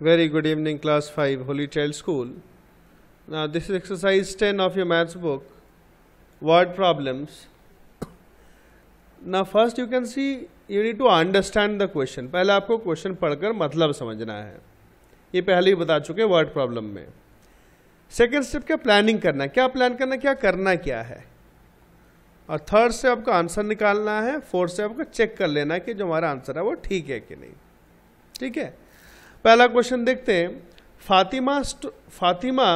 Very good evening, class 5, Holy Child School. Now, this is exercise 10 of your maths book, word problems. Now, first you can see you need to understand the question. पहले आपको question पढ़कर मतलब समझना है ये पहले ही बता चुके वर्ड प्रॉब्लम में सेकेंड स्टेप क्या प्लानिंग करना क्या प्लान करना क्या करना क्या है और थर्ड से आपको आंसर निकालना है फोर्थ से आपको चेक कर लेना है कि जो हमारा आंसर है वो ठीक है कि नहीं ठीक है पहला क्वेश्चन देखते हैं Fatima Fatima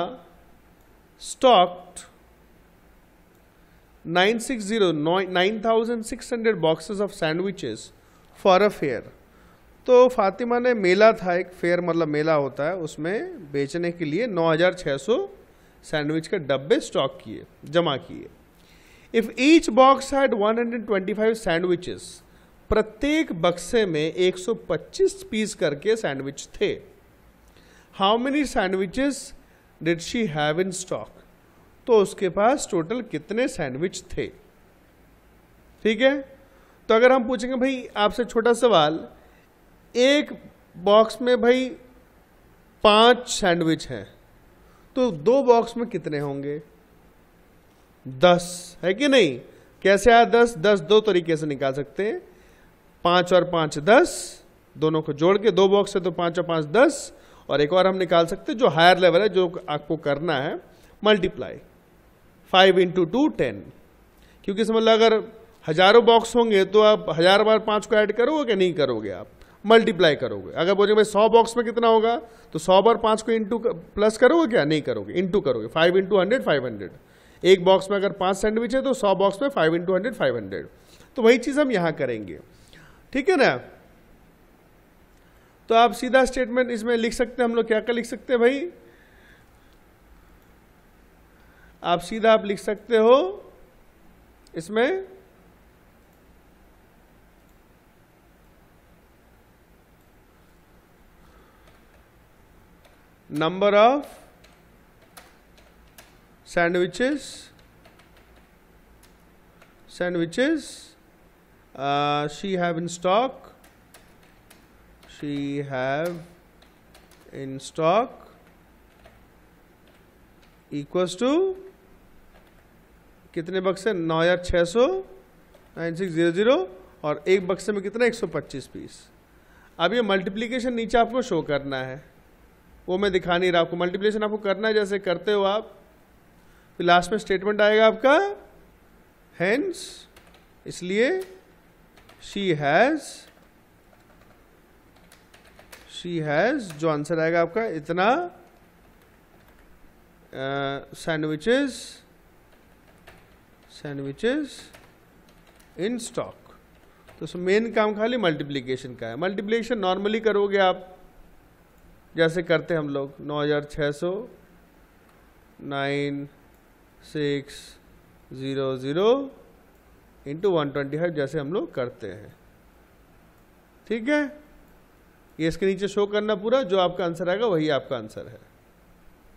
stocked 960 9600 boxes of sandwiches for a fair तो फातिमा ने मेला था एक फेयर मतलब मेला होता है उसमें बेचने के लिए 9600 सैंडविच के डब्बे स्टॉक किए जमा किए if each box had 125 sandwiches प्रत्येक बक्से में 125 पीस करके सैंडविच थे how many sandwiches did she have in stock तो उसके पास टोटल कितने सैंडविच थे ठीक है तो अगर हम पूछेंगे भाई आपसे छोटा सवाल एक बॉक्स में भाई पांच सैंडविच हैं तो दो बॉक्स में कितने होंगे दस है कि नहीं कैसे आया दस दस दो तरीके से निकाल सकते हैं पांच और पांच दस दोनों को जोड़ के दो बॉक्स है तो पांच और पांच दस और एक और हम निकाल सकते हैं जो हायर लेवल है जो आपको करना है multiply five into two ten क्योंकि समझ लो मतलब अगर हजारों बॉक्स होंगे तो आप हजार बार पांच को ऐड करोगे कि नहीं करोगे आप मल्टीप्लाई करोगे अगर बोलोगे भाई सौ बॉक्स में कितना होगा तो सौ बार पांच को इंटू प्लस करोगे क्या नहीं करोगे इंटू करोगे five into hundred five hundred एक बॉक्स में अगर पांच सैंडविच है तो सौ बॉक्स में five into hundred five hundred तो वही चीज़ हम यहां करेंगे ठीक है ना तो आप सीधा स्टेटमेंट इसमें लिख सकते हैं हम लोग क्या क्या लिख सकते हैं भाई आप सीधा आप लिख सकते हो इसमें number of sandwiches sandwiches Uh, she have in stock she have in stock equals to कितने बक्से नौ हजार छः सौ नाइन सिक्स जीरो जीरो और एक बक्से में कितना एक सौ पच्चीस पीस अब ये मल्टीप्लीकेशन नीचे आपको शो करना है वो मैं दिखा नहीं रहा आपको मल्टीप्लीकेशन आपको करना है जैसे करते हो आप लास्ट में स्टेटमेंट आएगा आपका हैंस इसलिए शी हैज शी हैज जो आंसर आएगा आपका इतना सैंडविचेस सैंडविचेस इन स्टॉक तो सो मेन काम खाली मल्टीप्लीकेशन का है मल्टीप्लीकेशन नॉर्मली करोगे आप जैसे करते हम लोग नौ हज़ार छः सौ nine six zero zero into one twenty five जैसे हम लोग करते हैं ठीक है ये इसके नीचे शो करना पूरा जो आपका आंसर आएगा वही आपका आंसर है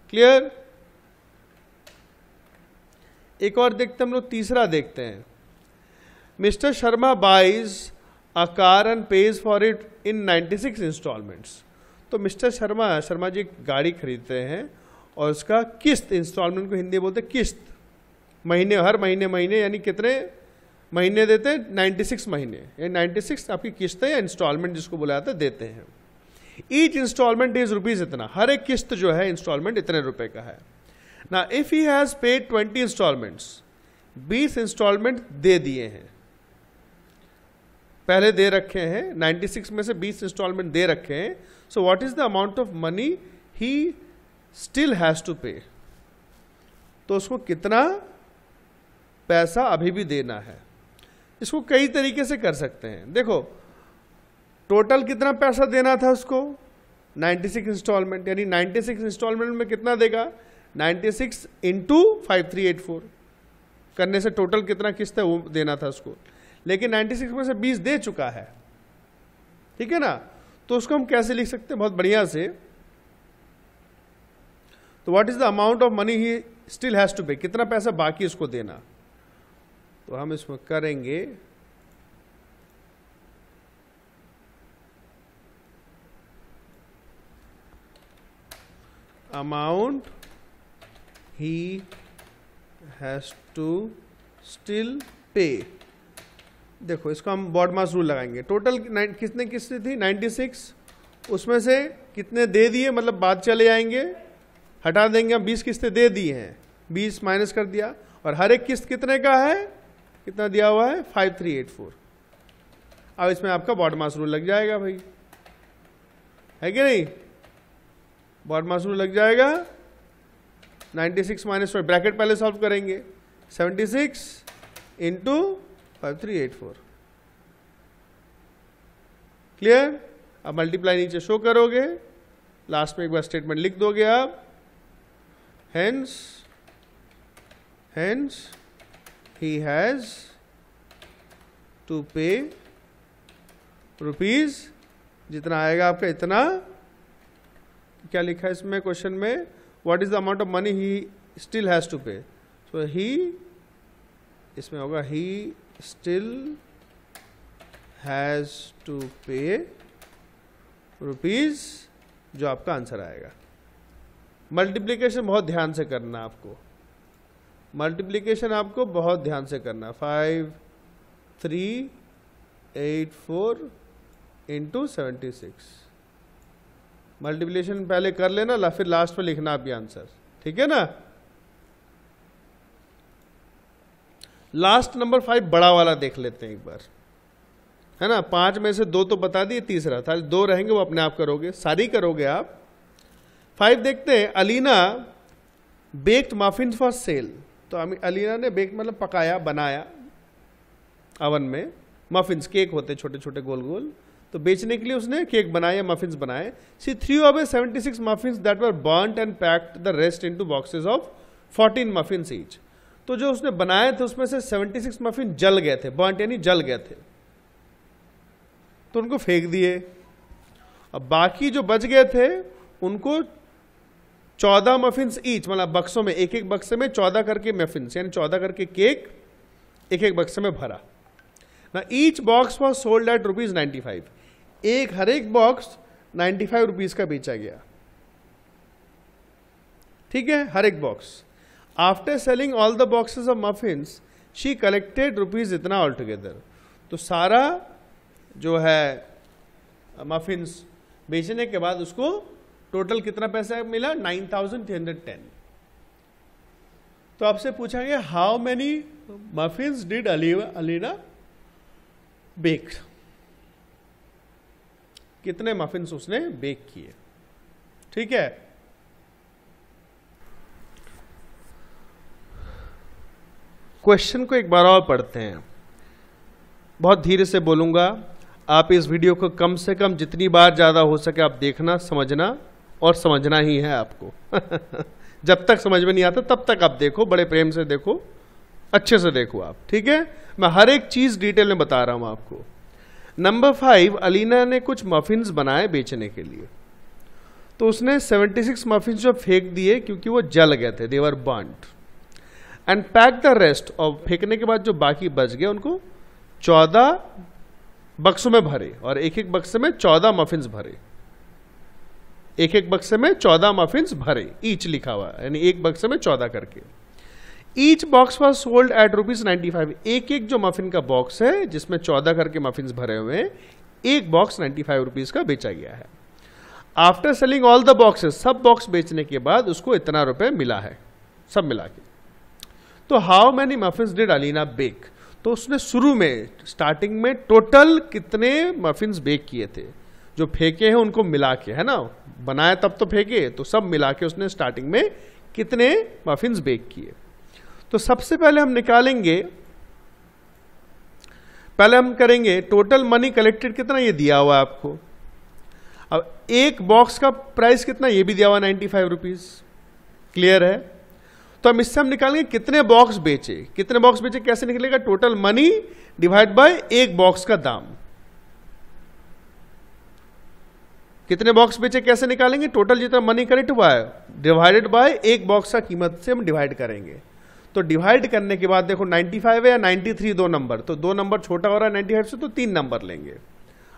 क्लियर एक और देखते हम लोग तीसरा देखते हैं mister Sharma buys a car and pays for it in 96 instalments तो मिस्टर शर्मा शर्मा जी गाड़ी खरीदते हैं और उसका किस्त इंस्टॉलमेंट को हिंदी बोलते किस्त महीने हर महीने महीने यानी कितने महीने देते हैं नाइन्टी सिक्स महीने नाइन्टी सिक्स आपकी किस्त या इंस्टॉलमेंट जिसको बोला जाता है देते हैं ईच इंस्टॉलमेंट इज रुपीज इतना हर एक किस्त जो है इंस्टॉलमेंट इतने रुपए का है ना if he has paid twenty installments बीस इंस्टॉलमेंट दे दिए हैं पहले दे रखे हैं 96 में से 20 इंस्टॉलमेंट दे रखे हैं so what is the amount of money he still has to pay तो उसको कितना पैसा अभी भी देना है इसको कई तरीके से कर सकते हैं देखो टोटल कितना पैसा देना था उसको 96 इंस्टॉलमेंट यानी 96 इंस्टॉलमेंट में कितना देगा 96 सिक्स इंटू करने से टोटल कितना किस्त है वो देना था उसको लेकिन 96 में से 20 दे चुका है ठीक है ना तो उसको हम कैसे लिख सकते हैं बहुत बढ़िया से तो what is the amount of money he still has to pay कितना पैसा बाकी उसको देना तो हम इसमें करेंगे amount he has to still pay देखो इसको हम बॉडमास रूल लगाएंगे टोटल कितने किस्त थी 96 उसमें से कितने दे दिए मतलब बाद चले आएंगे हटा देंगे हम 20 किस्तें दे दिए हैं 20 माइनस कर दिया और हर एक किस्त कितने का है कितना दिया हुआ है फाइव थ्री एट फोर अब इसमें आपका बॉड मास रूल लग जाएगा भाई है कि नहीं बॉड मास रूल लग जाएगा 96 सिक्स माइनस फोर ब्रैकेट पहले सॉल्व करेंगे 76 six into five three eight four clear अब मल्टीप्लाई नीचे शो करोगे लास्ट में एक बार स्टेटमेंट लिख दोगे आप hence hence he has to pay rupees जितना आएगा आपका इतना क्या लिखा है इसमें क्वेश्चन में what is the amount of money he still has to pay so he इसमें होगा he still has to pay rupees जो आपका आंसर आएगा मल्टीप्लीकेशन बहुत ध्यान से करना आपको मल्टीप्लीकेशन आपको बहुत ध्यान से करना five three eight four into seventy six multiplication पहले कर लेना ला फिर लास्ट पर लिखना आप ये आंसर ठीक है ना लास्ट नंबर फाइव बड़ा वाला देख लेते हैं एक बार है ना पांच में से दो तो बता दिए तीसरा था दो रहेंगे वो अपने आप करोगे सारी करोगे आप फाइव देखते हैं Alina baked muffin for sale तो अलीना ने बेक मतलब पकाया बनाया अवन में मफिन्स केक होते छोटे छोटे गोल गोल तो बेचने के लिए उसने केक बनाया मफिन्स बनाए see three of a seventy six muffins that were burned and packed the rest into boxes of fourteen muffins each तो जो उसने बनाए थे उसमें से सिक्स मफिन जल गए थे बर्नट यानी जल गए थे तो उनको फेंक दिए अब बाकी जो बच गए थे उनको चौदह मफिन्स ईच मतलब बक्सों में एक एक बक्से में चौदह करके मफिन्स यानी चौदह करके केक एक एक बक्से में भरा ना each box was sold at rupees ninety five एक हर एक बॉक्स नाइन्टी फाइव रुपीज़ का बेचा गया ठीक है हर एक box after selling all the boxes of muffins she collected rupees इतना ऑल टुगेदर तो सारा जो है मफिन्स बेचने के बाद उसको टोटल कितना पैसा मिला nine thousand three hundred ten तो आपसे पूछा गया how many muffins did Ali Alina bake कितने मफिन्स उसने बेक किए ठीक है क्वेश्चन को एक बार और पढ़ते हैं बहुत धीरे से बोलूंगा आप इस वीडियो को कम से कम जितनी बार ज़्यादा हो सके आप देखना समझना और समझना ही है आपको जब तक समझ में नहीं आता तब तक आप देखो बड़े प्रेम से देखो अच्छे से देखो आप ठीक है मैं हर एक चीज़ डिटेल में बता रहा हूं आपको नंबर फाइव अलीना ने कुछ मफिन्स बनाए बेचने के लिए तो उसने 76 मफिन जो फेंक दिए क्योंकि वो जल गए थे देवर बांट एंड पैक द रेस्ट और फेंकने के बाद जो बाकी बच गए उनको 14 बक्सों में भरे और एक एक बक्से में 14 मफिन्स भरे एक एक बक्से में चौदह मफिन्स भरे ईच लिखा हुआ यानी एक बक्से में चौदह करके each box was sold at rupees ninety five एक एक जो मफिन का बॉक्स है जिसमें चौदह करके मफिन्स भरे हुए हैं एक बॉक्स नाइन्टी फाइव रुपीज़ का बेचा गया है after selling all the boxes सब बॉक्स बेचने के बाद उसको इतना रुपए मिला है सब मिला के तो how many muffins did Alina bake तो उसने शुरू में स्टार्टिंग में टोटल कितने मफिन्स बेक किए थे जो फेंके हैं उनको मिला के है ना बनाया तब तो फेंके तो सब मिला के उसने स्टार्टिंग में कितने मफिन्स बेक किए तो सबसे पहले हम निकालेंगे पहले हम करेंगे टोटल मनी कलेक्टेड कितना ये दिया हुआ है आपको अब एक बॉक्स का प्राइस कितना ये भी दिया हुआ नाइन्टी फाइव रुपीज क्लियर है तो हम इससे हम निकालेंगे कितने बॉक्स बेचे कितने बॉक्स बेचे कैसे निकलेगा टोटल मनी डिवाइड बाय एक बॉक्स का दाम कितने बॉक्स बेचे कैसे निकालेंगे टोटल जितना मनी करेक्ट हुआ है डिवाइडेड बाय एक बॉक्स का कीमत से हम डिवाइड करेंगे तो डिवाइड करने के बाद देखो 95 है या 93 दो नंबर तो दो नंबर छोटा हो रहा है 95 से तो तीन नंबर लेंगे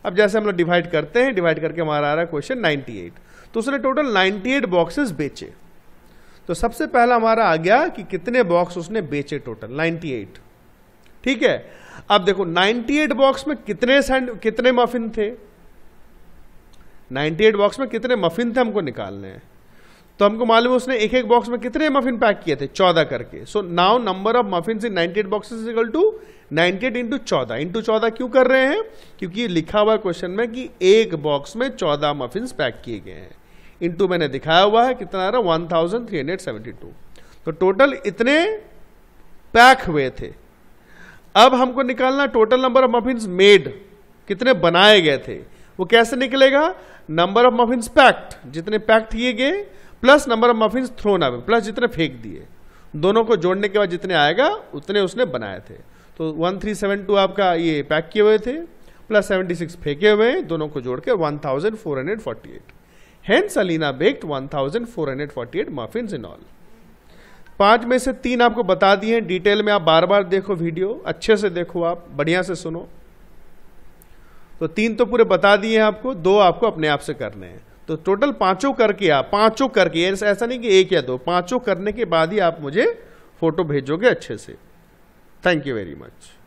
अब जैसे हम लोग डिवाइड करते हैं डिवाइड करके हमारा आ रहा है क्वेश्चन 98 तो उसने टोटल 98 बॉक्सेस बेचे तो सबसे पहला हमारा आ गया कि कितने बॉक्स उसने बेचे टोटल 98 ठीक है अब देखो 98 बॉक्स में कितने कितने मफिन थे नाइन्टी एट बॉक्स में कितने मफिन थे हमको निकालने हैं तो हमको मालूम है उसने एक एक बॉक्स में कितने मफिन पैक किए थे चौदह करके so now number of muffin in ninety eight boxes equal to ninety eight into चौदह इंटू चौदह क्यों कर रहे हैं क्योंकि लिखा हुआ क्वेश्चन में कि एक बॉक्स में चौदह मफिन पैक किए गए हैं इंटू मैंने दिखाया हुआ है कितना आ रहा one thousand three hundred seventy two तो टोटल इतने पैक हुए थे अब हमको निकालना total number of muffin made कितने बनाए गए थे वो कैसे निकलेगा नंबर ऑफ मफिन पैक्ट जितने पैक्ट किए गए plus number of muffin thrown away plus जितने फेंक दिए दोनों को जोड़ने के बाद जितने आएगा उतने उसने बनाए थे तो वन थ्री सेवन टू आपका ये पैक किए हुए थे प्लस सेवेंटी सिक्स फेंके हुए हैं दोनों को जोड़ के one thousand four hundred forty eight hence Alina baked one thousand four hundred forty eight muffin in all पांच में से तीन आपको बता दिए हैं डिटेल में आप बार बार देखो वीडियो अच्छे से देखो आप बढ़िया से सुनो तो तीन तो पूरे बता दिए आपको दो आपको अपने आप से करने हैं तो टोटल पांचों करके आप पांचों करके ऐसा नहीं कि एक या दो पांचों करने के बाद ही आप मुझे फोटो भेजोगे अच्छे से थैंक यू वेरी मच